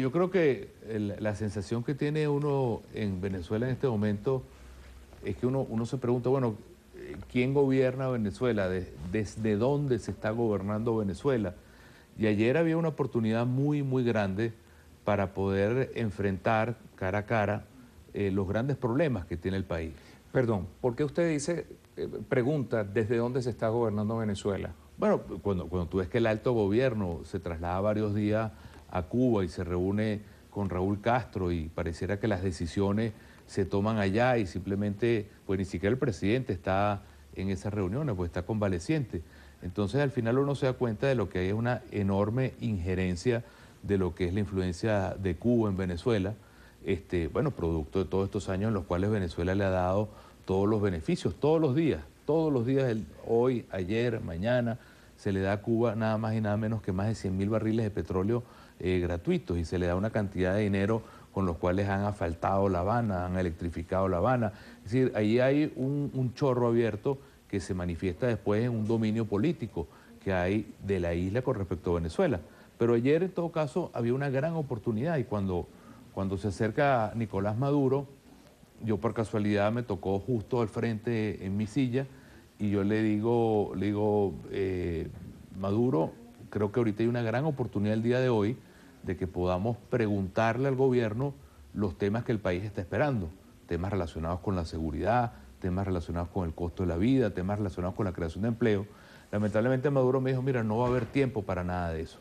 Yo creo que la sensación que tiene uno en Venezuela en este momento es que uno, se pregunta, bueno, ¿quién gobierna Venezuela? ¿Desde dónde se está gobernando Venezuela? Y ayer había una oportunidad muy, muy grande para poder enfrentar cara a cara eh, los grandes problemas que tiene el país. Perdón, ¿por qué usted dice, eh, pregunta, desde dónde se está gobernando Venezuela? Bueno, cuando, cuando tú ves que el alto gobierno se traslada varios días a Cuba y se reúne con Raúl Castro y pareciera que las decisiones se toman allá y simplemente, pues ni siquiera el presidente está en esas reuniones, pues está convaleciente. Entonces al final uno se da cuenta de lo que hay es una enorme injerencia de lo que es la influencia de Cuba en Venezuela, este, bueno, producto de todos estos años en los cuales Venezuela le ha dado todos los beneficios, todos los días, todos los días, el, hoy, ayer, mañana, se le da a Cuba nada más y nada menos que más de 100 mil barriles de petróleo eh, gratuitos y se le da una cantidad de dinero con los cuales han asfaltado La Habana, han electrificado La Habana. Es decir, ahí hay un, chorro abierto que se manifiesta después en un dominio político que hay de la isla con respecto a Venezuela. Pero ayer, en todo caso, había una gran oportunidad y cuando, cuando se acerca Nicolás Maduro, yo por casualidad me tocó justo al frente en mi silla y yo le digo, le digo eh, Maduro, creo que ahorita hay una gran oportunidad el día de hoy de que podamos preguntarle al gobierno los temas que el país está esperando, temas relacionados con la seguridad, temas relacionados con el costo de la vida, temas relacionados con la creación de empleo. Lamentablemente Maduro me dijo, mira, no va a haber tiempo para nada de eso.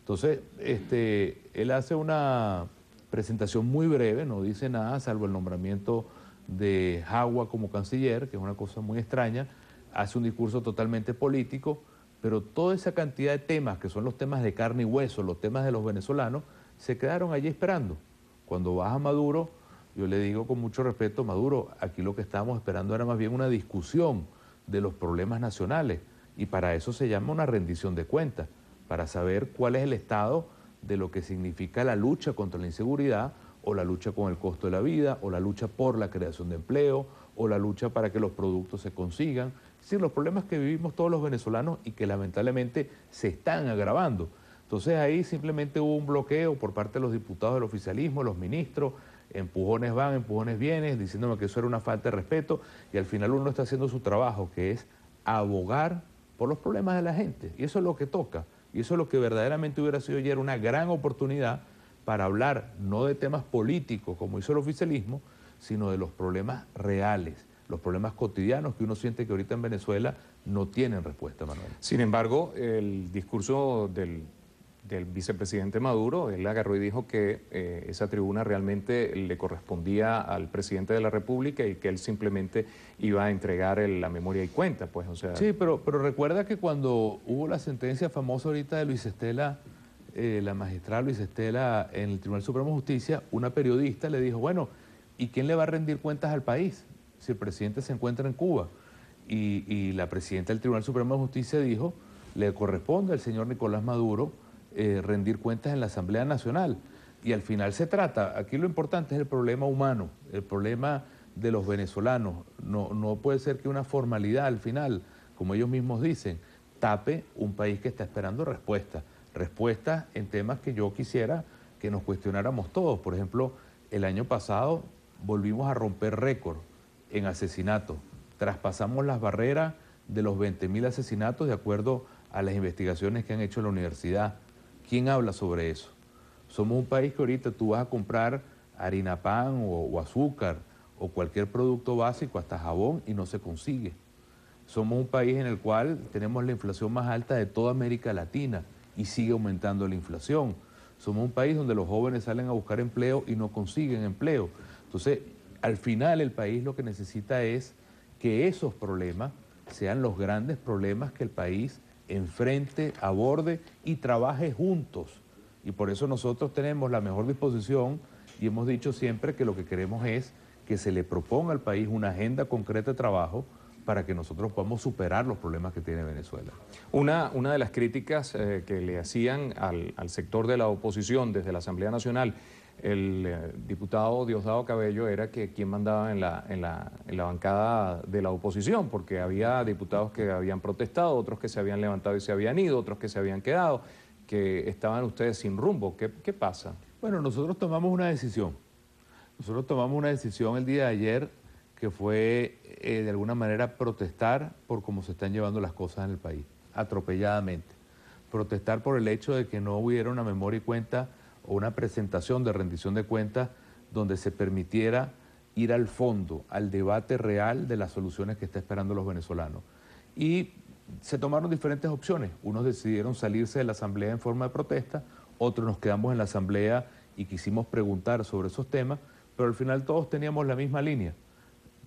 Entonces, este, él hace una presentación muy breve, no dice nada, salvo el nombramiento de Jagua como canciller, que es una cosa muy extraña, hace un discurso totalmente político pero toda esa cantidad de temas, que son los temas de carne y hueso, los temas de los venezolanos, se quedaron allí esperando. Cuando baja a Maduro, yo le digo con mucho respeto, Maduro, aquí lo que estábamos esperando era más bien una discusión de los problemas nacionales. Y para eso se llama una rendición de cuentas, para saber cuál es el estado de lo que significa la lucha contra la inseguridad o la lucha con el costo de la vida o la lucha por la creación de empleo o la lucha para que los productos se consigan, decir, los problemas que vivimos todos los venezolanos y que lamentablemente se están agravando. Entonces ahí simplemente hubo un bloqueo por parte de los diputados del oficialismo, los ministros, empujones van, empujones vienen, diciéndome que eso era una falta de respeto y al final uno está haciendo su trabajo, que es abogar por los problemas de la gente. Y eso es lo que toca. Y eso es lo que verdaderamente hubiera sido ayer una gran oportunidad para hablar no de temas políticos como hizo el oficialismo, sino de los problemas reales los problemas cotidianos que uno siente que ahorita en Venezuela no tienen respuesta, Manuel. Sin embargo, el discurso del, vicepresidente Maduro, él agarró y dijo que eh, esa tribuna realmente le correspondía al presidente de la República y que él simplemente iba a entregar la memoria y cuenta, pues, o sea... Sí, pero, pero recuerda que cuando hubo la sentencia famosa ahorita de Luis Estela, eh, la magistrada Luis Estela en el Tribunal Supremo de Justicia, una periodista le dijo, bueno, ¿y quién le va a rendir cuentas al país? Si el presidente se encuentra en Cuba y, la presidenta del Tribunal Supremo de Justicia dijo, le corresponde al señor Nicolás Maduro eh, rendir cuentas en la Asamblea Nacional. Y al final se trata, aquí lo importante es el problema humano, el problema de los venezolanos. No, no puede ser que una formalidad al final, como ellos mismos dicen, tape un país que está esperando respuestas. Respuestas en temas que yo quisiera que nos cuestionáramos todos. Por ejemplo, el año pasado volvimos a romper récord en asesinatos. Traspasamos las barreras de los 20.000 asesinatos de acuerdo a las investigaciones que han hecho la universidad. ¿Quién habla sobre eso? Somos un país que ahorita tú vas a comprar harina pan o, o azúcar o cualquier producto básico, hasta jabón, y no se consigue. Somos un país en el cual tenemos la inflación más alta de toda América Latina y sigue aumentando la inflación. Somos un país donde los jóvenes salen a buscar empleo y no consiguen empleo. Entonces, al final el país lo que necesita es que esos problemas sean los grandes problemas que el país enfrente, aborde y trabaje juntos. Y por eso nosotros tenemos la mejor disposición y hemos dicho siempre que lo que queremos es que se le proponga al país una agenda concreta de trabajo para que nosotros podamos superar los problemas que tiene Venezuela. Una, una de las críticas eh, que le hacían al, al sector de la oposición desde la Asamblea Nacional el eh, diputado Diosdado Cabello era que quien mandaba en la, en, la, bancada de la oposición, porque había diputados que habían protestado, otros que se habían levantado y se habían ido, otros que se habían quedado, que estaban ustedes sin rumbo. ¿Qué, pasa? Bueno, nosotros tomamos una decisión. Nosotros tomamos una decisión el día de ayer que fue eh, de alguna manera protestar por cómo se están llevando las cosas en el país, atropelladamente. Protestar por el hecho de que no hubiera una memoria y cuenta o una presentación de rendición de cuentas donde se permitiera ir al fondo, al debate real de las soluciones que está esperando los venezolanos. Y se tomaron diferentes opciones. Unos decidieron salirse de la asamblea en forma de protesta, otros nos quedamos en la asamblea y quisimos preguntar sobre esos temas, pero al final todos teníamos la misma línea.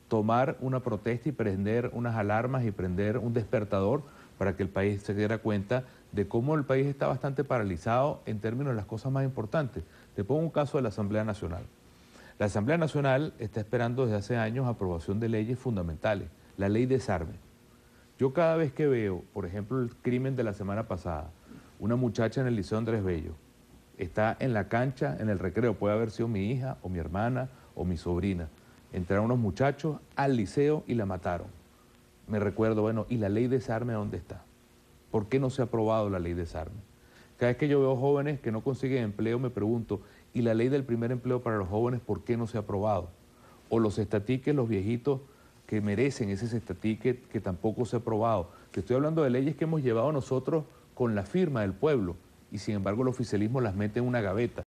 Tomar una protesta y prender unas alarmas y prender un despertador para que el país se diera cuenta de cómo el país está bastante paralizado en términos de las cosas más importantes. Te pongo un caso de la Asamblea Nacional. La Asamblea Nacional está esperando desde hace años aprobación de leyes fundamentales, la ley de desarme. Yo cada vez que veo, por ejemplo, el crimen de la semana pasada, una muchacha en el Liceo Andrés Bello, está en la cancha, en el recreo, puede haber sido mi hija o mi hermana o mi sobrina. Entraron unos muchachos al liceo y la mataron me recuerdo, bueno, ¿y la ley de desarme dónde está? ¿Por qué no se ha aprobado la ley de desarme? Cada vez que yo veo jóvenes que no consiguen empleo, me pregunto, ¿y la ley del primer empleo para los jóvenes por qué no se ha aprobado? O los estatiques, los viejitos que merecen ese estatique que tampoco se ha aprobado. Te estoy hablando de leyes que hemos llevado nosotros con la firma del pueblo y sin embargo el oficialismo las mete en una gaveta.